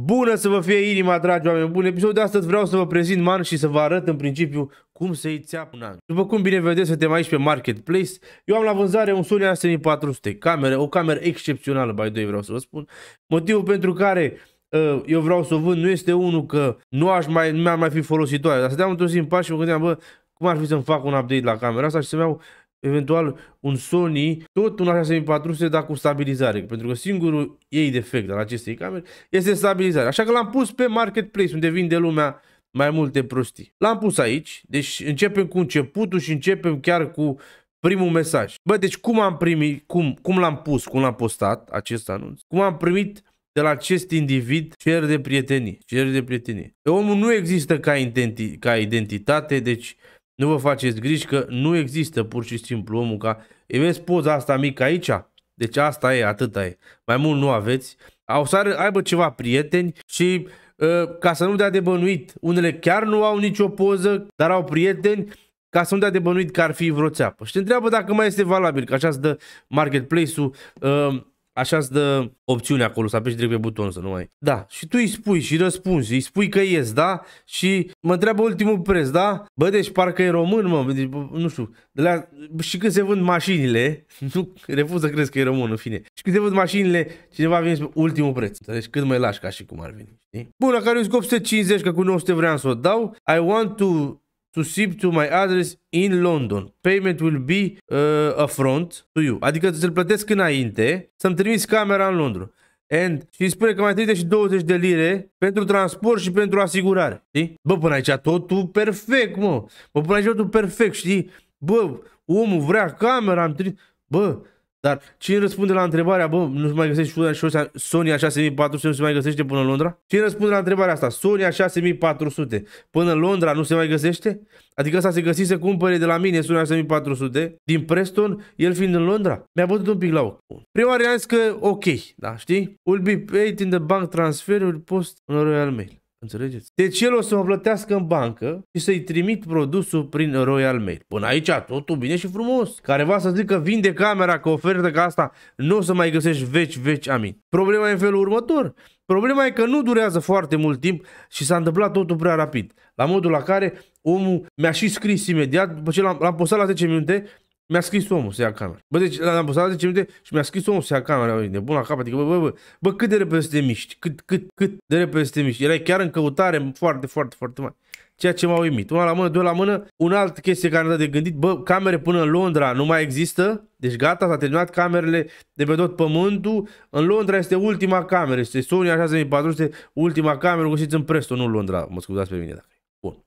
Bună să vă fie inima, dragi oameni buni! Episodul de astăzi vreau să vă prezint Man și să vă arăt în principiu cum să-i țeapă un an. După cum bine vedeți, suntem aici pe Marketplace. Eu am la vânzare un Sony a 400 camere, o cameră excepțională, by doi vreau să vă spun. Motivul pentru care uh, eu vreau să o vând nu este unul că nu aș mai, nu mi-ar mai fi folositoare, dar deam într-un zi în pat și mă gândeam, bă, cum ar fi să-mi fac un update la camera asta și să-mi iau eventual un Sony, tot un așa 6400 dar cu stabilizare. Pentru că singurul ei defect al acestei camere este stabilizarea. Așa că l-am pus pe marketplace, unde vinde lumea mai multe prostii. L-am pus aici, deci începem cu începutul și începem chiar cu primul mesaj. Bă, deci cum am primit, cum, cum l-am pus, cum l-am postat acest anunț, cum am primit de la acest individ cer de prietenie, cer de prietenie. Omul nu există ca, identi ca identitate, deci nu vă faceți griji că nu există pur și simplu omul ca... E, vezi poza asta mică aici? Deci asta e, atâta e. Mai mult nu aveți. Au să aibă ceva prieteni și ă, ca să nu dea de bănuit. Unele chiar nu au nicio poză, dar au prieteni ca să nu dea de bănuit că ar fi vreo țeapă. Și te întreabă dacă mai este valabil, că așa se dă marketplace-ul. Ă, Așa îți dă opțiunea acolo, să apeși direct pe buton să nu mai... Da, și tu îi spui și răspunzi, îi spui că ies, da? Și mă întreabă ultimul preț, da? Bă, deci parcă e român, mă, deci, nu știu. De la... Și când se vând mașinile, nu refuz să crezi că e român, în fine. Și când se vând mașinile, cineva vine și ultimul preț. Deci cât mai lași ca și cum ar veni. Bun, la care eu 850, că cu 900 vreau să o dau. I want to to ship to my address in London. Payment will be uh, front to you. Adică să-l plătesc înainte să-mi trimiți camera în Londra. And și spune că mai trebuie și 20 de lire pentru transport și pentru asigurare. Știi? Bă, până aici totul perfect, mă. Bă, până aici totul perfect, știi? Bă, omul vrea camera, am trimis... Bă, dar cine răspunde la întrebarea, bă, nu mai găsești a 6400, nu se mai găsește până în Londra? Cine răspunde la întrebarea asta? Sony a 6400 până în Londra nu se mai găsește? Adică asta se găsi să cumpere de la mine a 6400 din Preston, el fiind în Londra. Mi-a bătut un pic la ochi. Prima oară că ok, da, știi? Will be paid in the bank transfer will post în Royal Mail. Înțelegeți? Deci el o să mă plătească în bancă și să-i trimit produsul prin Royal Mail. Până aici totul bine și frumos. Careva să zică vinde camera că ofertă ca asta nu o să mai găsești veci, veci, amin. Problema e în felul următor. Problema e că nu durează foarte mult timp și s-a întâmplat totul prea rapid. La modul la care omul mi-a și scris imediat, după ce l-am, postat la 10 minute, mi-a scris omul să ia camera. Bă, deci l-am pus de 10 minute și mi-a scris omul să ia camera. Bă, nebun la cap, adică, bă, bă, bă, bă, cât de repede să te miști, cât, cât, cât de repede să te miști. Erai chiar în căutare foarte, foarte, foarte mare. Ceea ce m-a uimit. Una la mână, două la mână. Un alt chestie care ne-a de gândit, bă, camere până în Londra nu mai există. Deci gata, s-a terminat camerele de pe tot pământul. În Londra este ultima cameră. Este Sony 6400, ultima cameră, o găsiți în Preston, nu în Londra. Mă scuzați pe mine dacă Bun.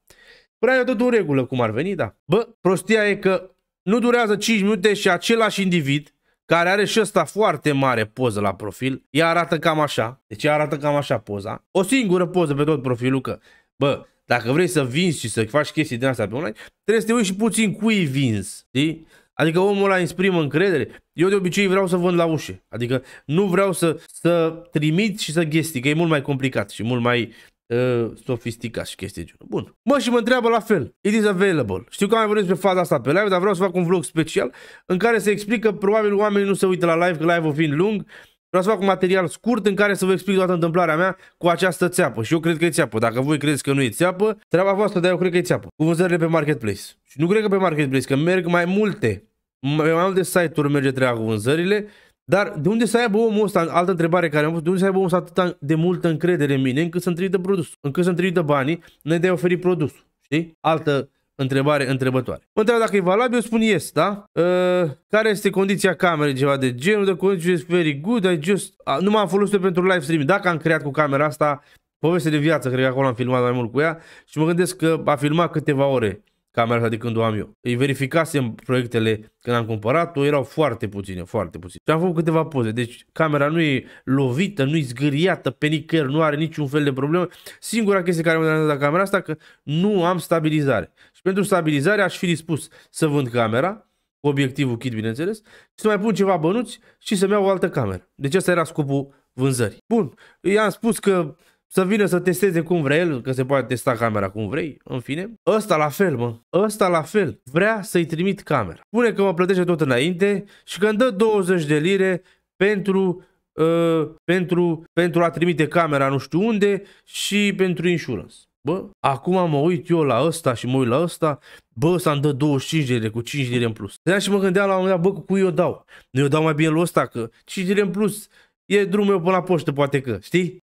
Până tot în regulă, cum ar veni, da. Bă, prostia e că nu durează 5 minute și același individ, care are și ăsta foarte mare poză la profil, ea arată cam așa, deci arată cam așa poza, o singură poză pe tot profilul că, bă, dacă vrei să vinzi și să faci chestii din astea pe online, trebuie să te uiți și puțin cui vinzi, știi? Adică omul ăla exprimă încredere. Eu de obicei vreau să vând la ușe. Adică nu vreau să, să trimit și să ghesti, că e mult mai complicat și mult mai uh, sofisticat și chestii genul. Bun. Mă, și mă întreabă la fel. It is available. Știu că am vorbit pe faza asta pe live, dar vreau să fac un vlog special în care se explică, probabil oamenii nu se uită la live, că live-ul fiind lung, vreau să fac un material scurt în care să vă explic toată întâmplarea mea cu această țeapă. Și eu cred că e țeapă. Dacă voi credeți că nu e țeapă, treaba voastră, dar eu cred că e țeapă. Cu vânzările pe marketplace. Și nu cred că pe marketplace, că merg mai multe. Mai multe site-uri merge treaba cu vânzările dar de unde să aibă omul ăsta, altă întrebare care am pus, de unde să aibă omul ăsta atât de multă încredere în mine încât să-mi trimită produsul, încât să-mi trimită banii, ne de a oferi produsul, știi? Altă întrebare întrebătoare. Mă întreabă dacă e valabil, eu spun yes, da? Uh, care este condiția camerei, ceva de genul, de condiții is very good, I just... Uh, nu m-am folosit pentru live stream. Dacă am creat cu camera asta, poveste de viață, cred că acolo am filmat mai mult cu ea și mă gândesc că a filmat câteva ore camera asta adică de când o am eu. Îi verificasem proiectele când am cumpărat-o, erau foarte puține, foarte puține. Și am făcut câteva poze, deci camera nu e lovită, nu e zgâriată pe nicăieri, nu are niciun fel de problemă. Singura chestie care mă deranjează la camera asta că nu am stabilizare. Și pentru stabilizare aș fi dispus să vând camera, cu obiectivul kit, bineînțeles, și să mai pun ceva bănuți și să-mi iau o altă cameră. Deci asta era scopul vânzării. Bun, i-am spus că să vină să testeze cum vrea el, că se poate testa camera cum vrei, în fine. Ăsta la fel, mă. Ăsta la fel. Vrea să-i trimit camera. Spune că mă plătește tot înainte și că îmi dă 20 de lire pentru Uh, pentru, pentru a trimite camera nu știu unde și pentru insurance. Bă, acum mă uit eu la ăsta și mă uit la ăsta, bă, să îmi dă 25 de lire cu 5 de lire în plus. De și mă gândeam la un moment dat, bă, cu cui eu dau? Nu eu dau mai bine lui ăsta, că 5 de lire în plus e drumul meu până la poștă, poate că, știi?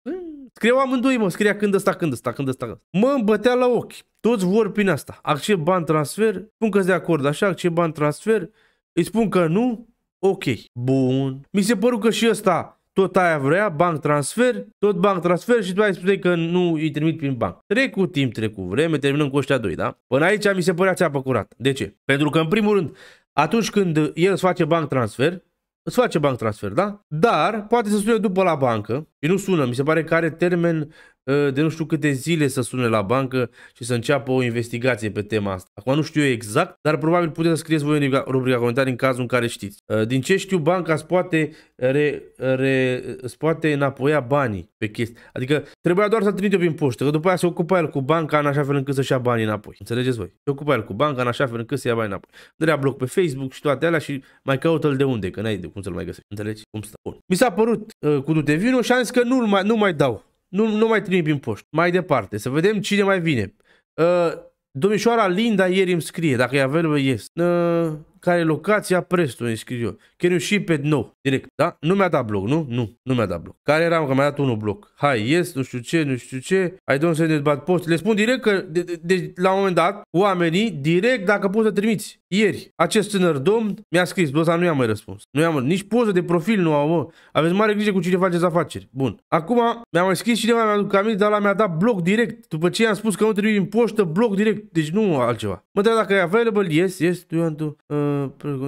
Scriu amândoi, mă, scria când ăsta, când ăsta, când ăsta, când Mă îmbătea la ochi. Toți vor prin asta. Accept ban transfer, spun că de acord, așa, accept ban transfer, îi spun că nu, ok, bun. Mi se păru că și ăsta tot aia vrea, banc transfer, tot banc transfer și tu ai spus că nu îi trimit prin banc. Trecut timp, trecut vreme, terminăm cu ăștia doi, da? Până aici mi se părea țeapă curat. De ce? Pentru că, în primul rând, atunci când el îți face banc transfer, îți face banc transfer, da? Dar poate să spune după la bancă și nu sună. Mi se pare că are termen ă, de nu știu câte zile să sune la bancă și să înceapă o investigație pe tema asta. Acum nu știu eu exact, dar probabil puteți să scrieți voi în rubrica comentarii în cazul în care știți. Ă, din ce știu, banca îți poate, re, re, îți poate înapoia banii pe chestii. Adică trebuia doar să trimite prin poștă, că după aia se ocupa el cu banca în așa fel încât să-și ia banii înapoi. Înțelegeți voi? Se ocupa el cu banca în așa fel încât să ia banii înapoi. Dărea bloc pe Facebook și toate alea și mai caută-l de unde, că n-ai de cum să-l mai găsești. Înțelegi? Cum stă? Bun. Mi s-a părut uh, cu dute vino și am zis zis că nu mai, nu mai dau. Nu, nu mai trimit prin poștă. Mai departe. Să vedem cine mai vine. Uh, domnișoara Linda ieri îmi scrie. Dacă e available, yes. Uh, care locația locația Preston, scriu eu. Can you ship it? No. Direct, da? Nu mi-a dat bloc, nu? Nu, nu mi-a dat bloc. Care eram că mi-a dat unul bloc. Hai, yes, nu știu ce, nu știu ce. I don't send it but post. Le spun direct că, de, de, de, deci, la un moment dat, oamenii, direct, dacă poți să trimiți. Ieri, acest tânăr domn mi-a scris, bă, nu i-am mai răspuns. Nu i-am, nici poză de profil nu am, mă. Aveți mare grijă cu cine faceți afaceri. Bun. Acum, mi-a mai scris cineva, mi-a aduc aminte, dar la mi-a dat bloc direct. După ce i-am spus că nu trebuie în poștă, bloc direct. Deci nu altceva. Mă întreb dacă e available, yes, yes, tu, tu. Uh,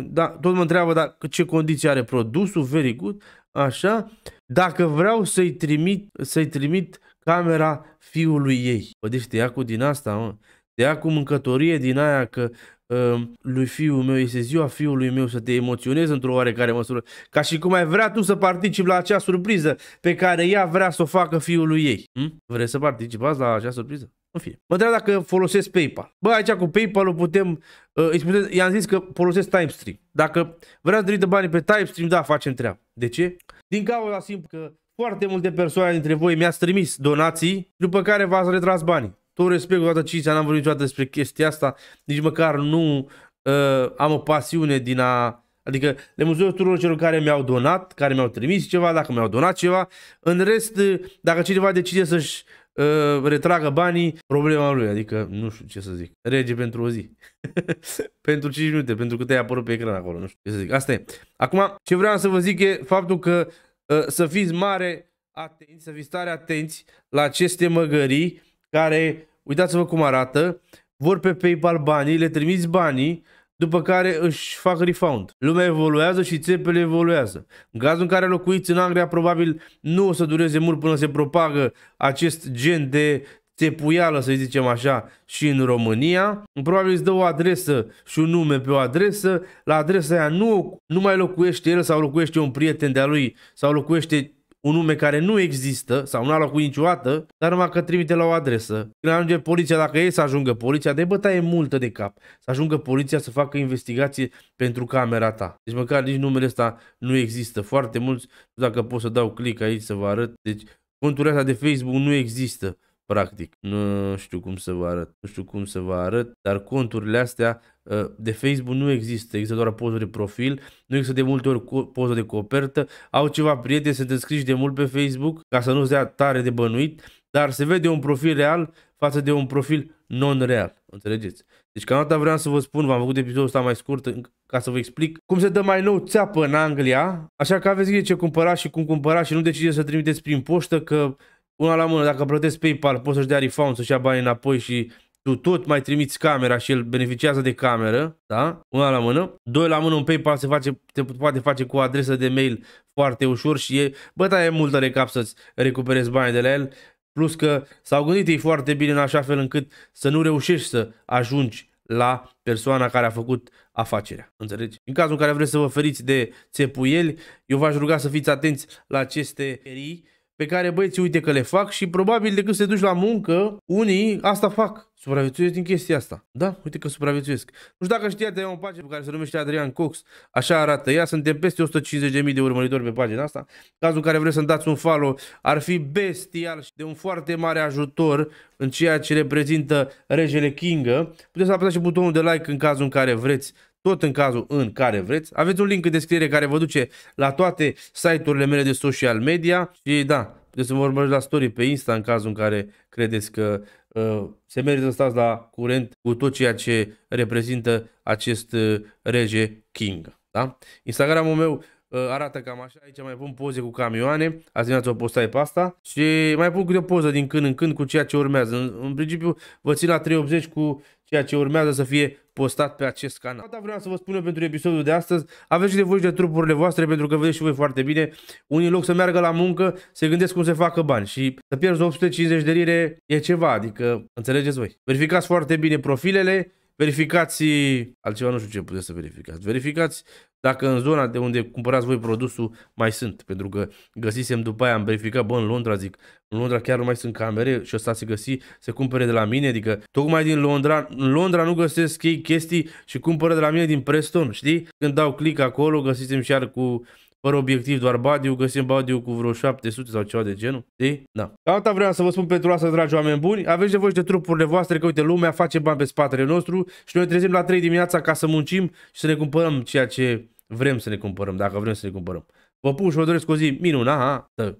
da, tot mă întreabă dacă, ce condiții are produsul, very good, așa, dacă vreau să-i trimit, să-i trimit camera fiului ei. Bă, deci te ia cu din asta, mă. Te ia cu mâncătorie din aia că uh, lui fiul meu este ziua fiului meu să te emoționezi într-o oarecare măsură. Ca și cum ai vrea tu să participi la acea surpriză pe care ea vrea să o facă fiului ei. Hm? Vreți să participați la acea surpriză? În fine. Mă întreb dacă folosesc PayPal. Bă, aici cu PayPal-ul putem... Uh, putem i-am zis că folosesc TimeStream. Dacă vrea să trimite banii pe TimeStream, da, facem treabă. De ce? Din cauza simplu că foarte multe persoane dintre voi mi-ați trimis donații, după care v-ați retras banii. Tot respectul, toată cinstea, n-am vorbit niciodată despre chestia asta, nici măcar nu uh, am o pasiune din a... Adică le mulțumesc tuturor celor care mi-au donat, care mi-au trimis ceva, dacă mi-au donat ceva. În rest, uh, dacă cineva decide să-și uh, retragă banii, problema lui. Adică, nu știu ce să zic. Rege pentru o zi. pentru 5 minute, pentru că te-ai apărut pe ecran acolo. Nu știu ce să zic. Asta e. Acum, ce vreau să vă zic e faptul că uh, să fiți mare atenți, să fiți tare atenți la aceste măgării care, uitați-vă cum arată, vor pe PayPal banii, le trimiți banii, după care își fac refund. Lumea evoluează și țepele evoluează. În cazul în care locuiți în Anglia, probabil nu o să dureze mult până se propagă acest gen de țepuială, să zicem așa, și în România. Probabil îți dă o adresă și un nume pe o adresă. La adresa aia nu, nu mai locuiește el sau locuiește un prieten de-a lui sau locuiește un nume care nu există sau nu a locuit niciodată, dar numai că trimite la o adresă. Când ajunge poliția, dacă e să ajungă poliția, de bătaie multă de cap. Să ajungă poliția să facă investigație pentru camera ta. Deci măcar nici numele ăsta nu există. Foarte mulți, dacă pot să dau click aici să vă arăt, deci conturile astea de Facebook nu există practic. Nu știu cum să vă arăt, nu știu cum să vă arăt, dar conturile astea Uh, de Facebook nu există, există doar poză de profil, nu există de multe ori poză de copertă, au ceva prieteni, sunt înscriși de mult pe Facebook ca să nu se tare de bănuit, dar se vede un profil real față de un profil non-real, înțelegeți? Deci cam atât vreau să vă spun, v-am făcut episodul ăsta mai scurt ca să vă explic cum se dă mai nou țeapă în Anglia, așa că aveți grijă ce cumpărați și cum cumpărați și nu decideți să trimiteți prin poștă că una la mână, dacă plătesc PayPal, poți să-și dea refund, să-și ia banii înapoi și tu tot mai trimiți camera și el beneficiază de cameră, da? Una la mână. Doi la mână, un PayPal se face, te poate face cu o adresă de mail foarte ușor și e, bă, da, e multă recap să-ți recuperezi bani de la el. Plus că s-au gândit ei foarte bine în așa fel încât să nu reușești să ajungi la persoana care a făcut afacerea. Înțelegi? În cazul în care vreți să vă feriți de țepuieli, eu v-aș ruga să fiți atenți la aceste perii pe care băieții uite că le fac și probabil decât se duci la muncă, unii asta fac. Supraviețuiesc din chestia asta. Da, uite că supraviețuiesc. Nu știu dacă știați, am o pagină pe care se numește Adrian Cox. Așa arată ea. Suntem peste 150.000 de urmăritori pe pagina asta. Cazul în care vreți să-mi dați un follow ar fi bestial și de un foarte mare ajutor în ceea ce reprezintă regele Kingă. Puteți să apăsați și butonul de like în cazul în care vreți tot în cazul în care vreți. Aveți un link în descriere care vă duce la toate site-urile mele de social media și da, puteți să vă urmăriți la story pe Insta în cazul în care credeți că uh, se merită să stați la curent cu tot ceea ce reprezintă acest uh, rege King. Da? Instagramul meu uh, arată cam așa, aici mai pun poze cu camioane, azi dimineața o postai pe asta și mai pun câte o poză din când în când cu ceea ce urmează. În, în principiu vă țin la 380 cu ceea ce urmează să fie postat pe acest canal. Asta vreau să vă spun eu pentru episodul de astăzi. Aveți și nevoie de trupurile voastre pentru că vedeți și voi foarte bine. Unii în loc să meargă la muncă se gândesc cum se facă bani și să pierzi 850 de lire e ceva, adică înțelegeți voi. Verificați foarte bine profilele, verificați altceva, nu știu ce puteți să verificați. Verificați dacă în zona de unde cumpărați voi produsul mai sunt. Pentru că găsisem după aia, am verificat, bă, în Londra, zic, în Londra chiar nu mai sunt camere și ăsta se găsi, se cumpere de la mine, adică tocmai din Londra, în Londra nu găsesc ei chestii și cumpără de la mine din Preston, știi? Când dau click acolo, găsim și iar cu fără obiectiv, doar badiu, găsim badiu cu vreo 700 sau ceva de genul, știi? Da. Alta vreau să vă spun pentru asta, dragi oameni buni, aveți nevoie de trupurile voastre, că uite, lumea face bani pe spatele nostru și noi trezim la 3 dimineața ca să muncim și să ne cumpărăm ceea ce vrem să ne cumpărăm, dacă vrem să ne cumpărăm. Vă pun. și vă doresc o zi minunată!